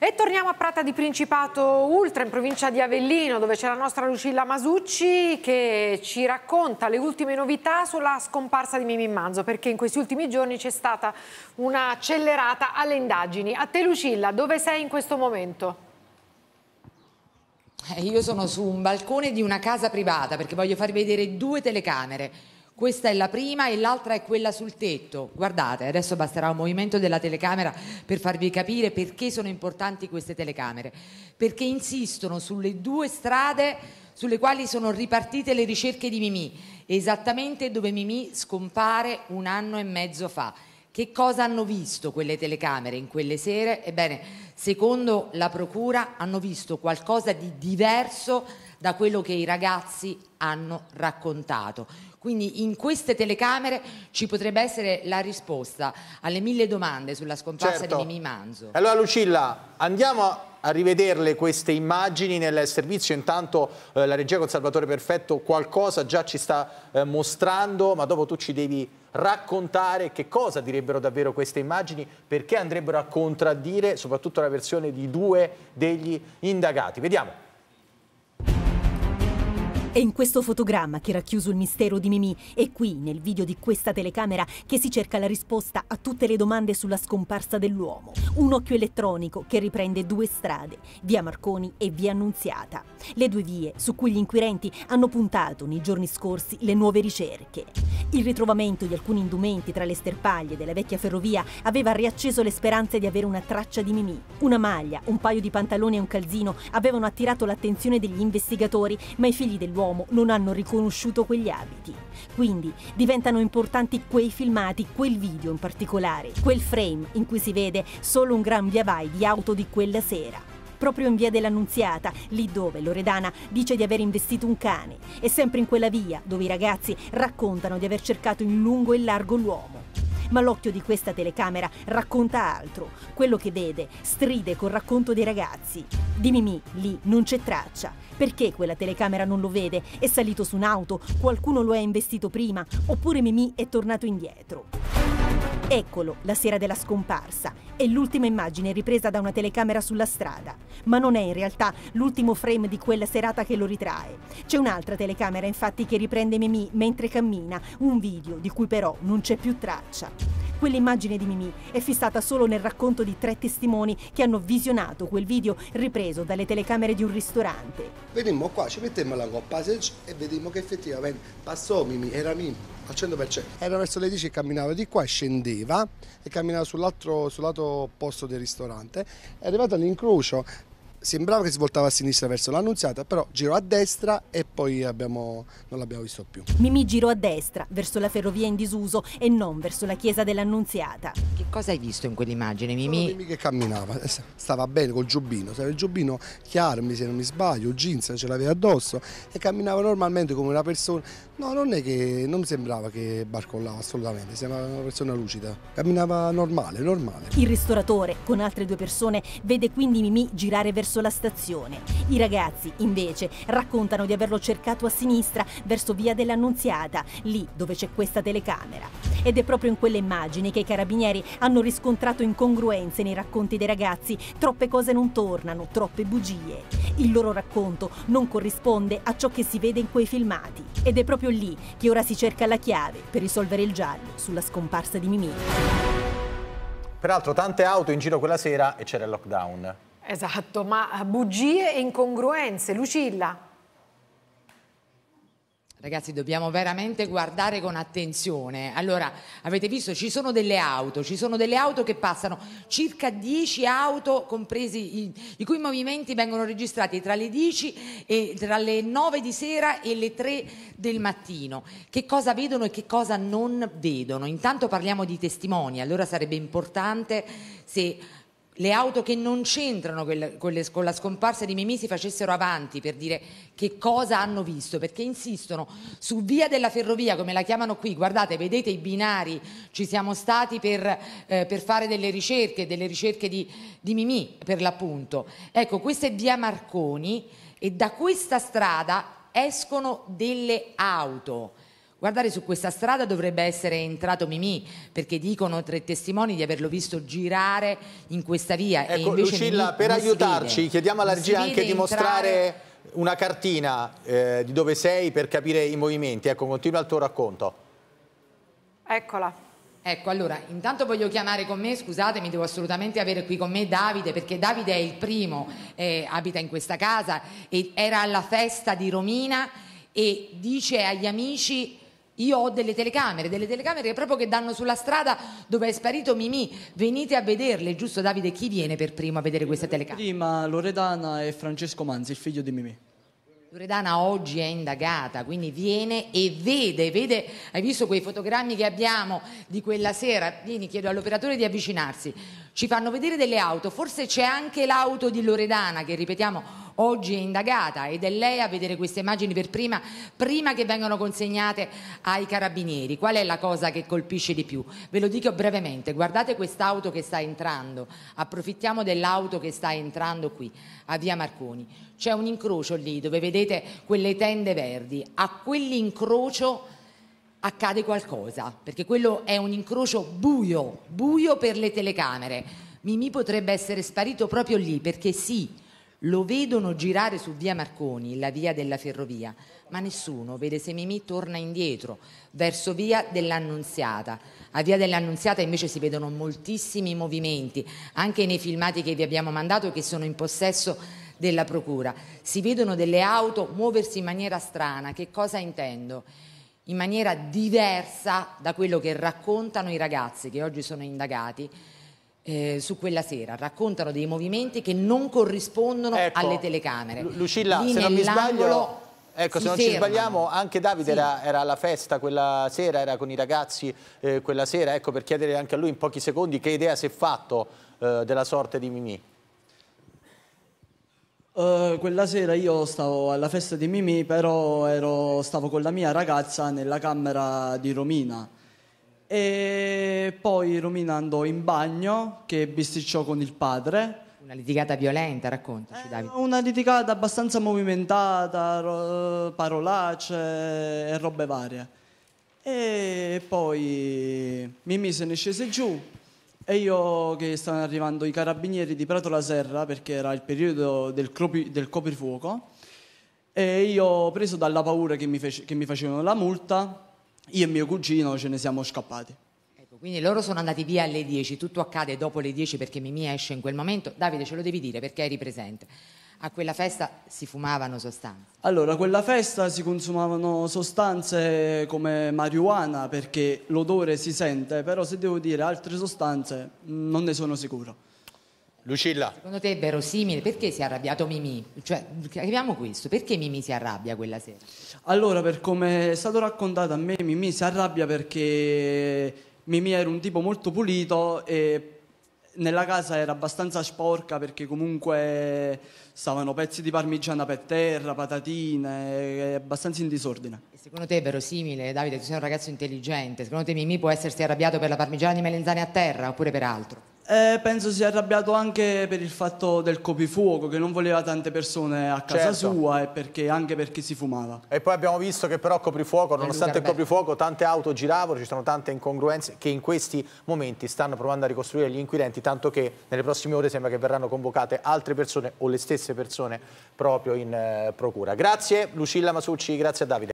E torniamo a Prata di Principato Ultra, in provincia di Avellino, dove c'è la nostra Lucilla Masucci che ci racconta le ultime novità sulla scomparsa di Mimì Manzo, perché in questi ultimi giorni c'è stata un'accelerata alle indagini. A te Lucilla, dove sei in questo momento? Eh, io sono su un balcone di una casa privata perché voglio farvi vedere due telecamere questa è la prima e l'altra è quella sul tetto. Guardate, adesso basterà un movimento della telecamera per farvi capire perché sono importanti queste telecamere, perché insistono sulle due strade sulle quali sono ripartite le ricerche di Mimì, esattamente dove Mimì scompare un anno e mezzo fa. Che cosa hanno visto quelle telecamere in quelle sere? Ebbene, secondo la Procura hanno visto qualcosa di diverso da quello che i ragazzi hanno raccontato. Quindi in queste telecamere ci potrebbe essere la risposta alle mille domande sulla scomparsa certo. di Mimi Manzo. Allora Lucilla, andiamo a rivederle queste immagini nel servizio, intanto eh, la regia Conservatore Perfetto qualcosa già ci sta eh, mostrando, ma dopo tu ci devi raccontare che cosa direbbero davvero queste immagini, perché andrebbero a contraddire soprattutto la versione di due degli indagati. Vediamo. È in questo fotogramma che racchiuso il mistero di Mimì e qui, nel video di questa telecamera, che si cerca la risposta a tutte le domande sulla scomparsa dell'uomo. Un occhio elettronico che riprende due strade, via Marconi e via Annunziata. Le due vie su cui gli inquirenti hanno puntato nei giorni scorsi le nuove ricerche. Il ritrovamento di alcuni indumenti tra le sterpaglie della vecchia ferrovia aveva riacceso le speranze di avere una traccia di Mimì. Una maglia, un paio di pantaloni e un calzino avevano attirato l'attenzione degli investigatori, ma i figli dell'uomo dell'uomo non hanno riconosciuto quegli abiti. Quindi diventano importanti quei filmati, quel video in particolare, quel frame in cui si vede solo un gran via vai di auto di quella sera. Proprio in via dell'Annunziata, lì dove Loredana dice di aver investito un cane, e sempre in quella via dove i ragazzi raccontano di aver cercato in lungo e largo l'uomo. Ma l'occhio di questa telecamera racconta altro. Quello che vede stride col racconto dei ragazzi. Di Mimì lì non c'è traccia. Perché quella telecamera non lo vede? È salito su un'auto? Qualcuno lo ha investito prima? Oppure Mimì è tornato indietro? Eccolo, la sera della scomparsa, è l'ultima immagine ripresa da una telecamera sulla strada, ma non è in realtà l'ultimo frame di quella serata che lo ritrae. C'è un'altra telecamera infatti che riprende Mimì mentre cammina, un video di cui però non c'è più traccia. Quell'immagine di Mimì è fissata solo nel racconto di tre testimoni che hanno visionato quel video ripreso dalle telecamere di un ristorante. Venimmo qua, ci mettemmo la coppa e vedemmo che effettivamente passò Mimì, era Mimì al 100%. Era verso le 10 e camminava di qua e scendeva e camminava sull'altro, sul lato del ristorante. È arrivato all'incrocio sembrava che si voltava a sinistra verso l'annunziata, però girò a destra e poi abbiamo, non l'abbiamo visto più. Mimì girò a destra, verso la ferrovia in disuso e non verso la chiesa dell'annunziata. Che cosa hai visto in quell'immagine, Mimì? Solo Mimì che camminava, eh, stava bene col giubbino, il giubbino chiaro, se non mi sbaglio, il jeans ce l'aveva addosso e camminava normalmente come una persona. No, non è che non sembrava che barcollava assolutamente, sembrava una persona lucida, camminava normale, normale. Il ristoratore con altre due persone vede quindi Mimì girare verso verso la stazione. I ragazzi, invece, raccontano di averlo cercato a sinistra, verso via dell'Annunziata, lì dove c'è questa telecamera. Ed è proprio in quelle immagini che i carabinieri hanno riscontrato incongruenze nei racconti dei ragazzi. Troppe cose non tornano, troppe bugie. Il loro racconto non corrisponde a ciò che si vede in quei filmati. Ed è proprio lì che ora si cerca la chiave per risolvere il giallo sulla scomparsa di Mimì. Peraltro tante auto in giro quella sera e c'era il lockdown. Esatto, ma bugie e incongruenze. Lucilla. Ragazzi, dobbiamo veramente guardare con attenzione. Allora, avete visto, ci sono delle auto, ci sono delle auto che passano, circa 10 auto compresi, i, i cui movimenti vengono registrati tra le 10 e tra le 9 di sera e le 3 del mattino. Che cosa vedono e che cosa non vedono? Intanto parliamo di testimoni, allora sarebbe importante se le auto che non c'entrano con la scomparsa di Mimì si facessero avanti per dire che cosa hanno visto, perché insistono su via della ferrovia, come la chiamano qui, guardate, vedete i binari, ci siamo stati per, eh, per fare delle ricerche, delle ricerche di, di Mimì per l'appunto. Ecco, questa è via Marconi e da questa strada escono delle auto Guardare su questa strada dovrebbe essere entrato Mimì, perché dicono tre testimoni di averlo visto girare in questa via. Ecco, Lucilla, Mimì per aiutarci, vede, chiediamo alla regia anche di entrare... mostrare una cartina eh, di dove sei per capire i movimenti. Ecco, continua il tuo racconto. Eccola. Ecco, allora, intanto voglio chiamare con me, scusatemi, devo assolutamente avere qui con me Davide, perché Davide è il primo, eh, abita in questa casa, e era alla festa di Romina e dice agli amici io ho delle telecamere, delle telecamere proprio che danno sulla strada dove è sparito Mimì. Venite a vederle, giusto Davide? Chi viene per primo a vedere queste telecamere? Prima Loredana e Francesco Manzi, il figlio di Mimì. Loredana oggi è indagata, quindi viene e vede, vede, hai visto quei fotogrammi che abbiamo di quella sera? Vieni, chiedo all'operatore di avvicinarsi. Ci fanno vedere delle auto, forse c'è anche l'auto di Loredana che ripetiamo oggi è indagata ed è lei a vedere queste immagini per prima, prima che vengano consegnate ai carabinieri. Qual è la cosa che colpisce di più? Ve lo dico brevemente, guardate quest'auto che sta entrando, approfittiamo dell'auto che sta entrando qui a Via Marconi. C'è un incrocio lì dove vedete quelle tende verdi, a quell'incrocio accade qualcosa, perché quello è un incrocio buio, buio per le telecamere. Mimì potrebbe essere sparito proprio lì, perché sì, lo vedono girare su via Marconi, la via della ferrovia, ma nessuno vede se Mimì torna indietro, verso via dell'Annunziata. A via dell'Annunziata invece si vedono moltissimi movimenti, anche nei filmati che vi abbiamo mandato e che sono in possesso della Procura. Si vedono delle auto muoversi in maniera strana, che cosa intendo? In maniera diversa da quello che raccontano i ragazzi che oggi sono indagati eh, su quella sera raccontano dei movimenti che non corrispondono ecco, alle telecamere. Lu Lucilla, Lì se non mi sbaglio... Ecco, se non fermano. ci sbagliamo, anche Davide sì. era, era, alla festa quella sera, era con i ragazzi eh, quella sera, ecco, per chiedere anche a lui in pochi secondi che idea si è fatto eh, della sorte di Mimì. Uh, quella sera io stavo alla festa di Mimì, però ero, stavo con la mia ragazza nella camera di Romina e poi Romina andò in bagno che bisticciò con il padre. Una litigata violenta, raccontaci eh, Davide. Una litigata abbastanza movimentata, ro- parolacce e robe varie. E poi mi mise ne scese giù e io che stavano arrivando i carabinieri di Prato la Serra perché era il periodo del, cropi- del coprifuoco e io preso dalla paura che mi, fece- che mi facevano la multa io e mio cugino ce ne siamo scappati. Ecco, quindi loro sono andati via alle 10, tutto accade dopo le 10 perché Mimì esce in quel momento. Davide, ce lo devi dire perché eri presente. A quella festa si fumavano sostanze. Allora, a quella festa si consumavano sostanze come marijuana perché l'odore si sente, però se devo dire altre sostanze non ne sono sicuro. Lucilla. Secondo te è verosimile? Perché si è arrabbiato Mimì? Cioè, arriviamo questo, perché Mimì si arrabbia quella sera? Allora, per come è stato raccontato a me, Mimì si arrabbia perché Mimì era un tipo molto pulito e nella casa era abbastanza sporca perché comunque stavano pezzi di parmigiana per terra, patatine, abbastanza in disordine. E secondo te è verosimile, Davide, tu sei un ragazzo intelligente, secondo te Mimì può essersi arrabbiato per la parmigiana di melanzane a terra oppure per altro? E penso sia arrabbiato anche per il fatto del copifuoco, che non voleva tante persone a casa certo. sua e perché, anche perché si fumava. E poi abbiamo visto che però coprifuoco, nonostante il coprifuoco, tante auto giravano, ci sono tante incongruenze che in questi momenti stanno provando a ricostruire gli inquirenti, tanto che nelle prossime ore sembra che verranno convocate altre persone o le stesse persone proprio in eh, procura. Grazie Lucilla Masucci, grazie a Davide.